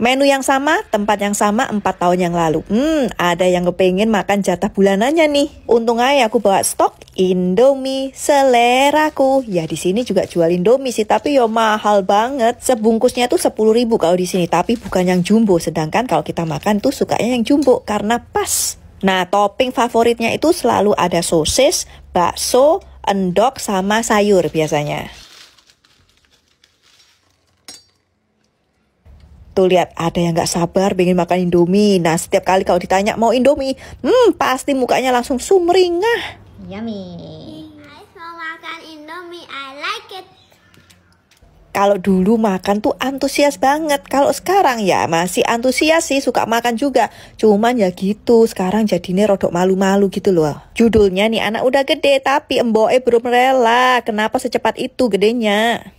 Menu yang sama, tempat yang sama 4 tahun yang lalu. Hmm, ada yang kepengen makan jatah bulanannya nih. Untung aja aku bawa stok Indomie seleraku. Ya di sini juga jual Indomie sih, tapi yo ya mahal banget. Sebungkusnya tuh 10 ribu kalau di sini, tapi bukan yang jumbo. Sedangkan kalau kita makan tuh sukanya yang jumbo karena pas. Nah, topping favoritnya itu selalu ada sosis, bakso, endok sama sayur biasanya. Tuh lihat ada yang nggak sabar pengen makan Indomie. Nah setiap kali kalau ditanya mau Indomie, hmm pasti mukanya langsung sumringah. Yummy. I mau makan Indomie, I like it. Kalau dulu makan tuh antusias banget, kalau sekarang ya masih antusias sih suka makan juga. Cuman ya gitu, sekarang jadinya rodok malu-malu gitu loh. Judulnya nih anak udah gede tapi emboe belum rela. Kenapa secepat itu gedenya?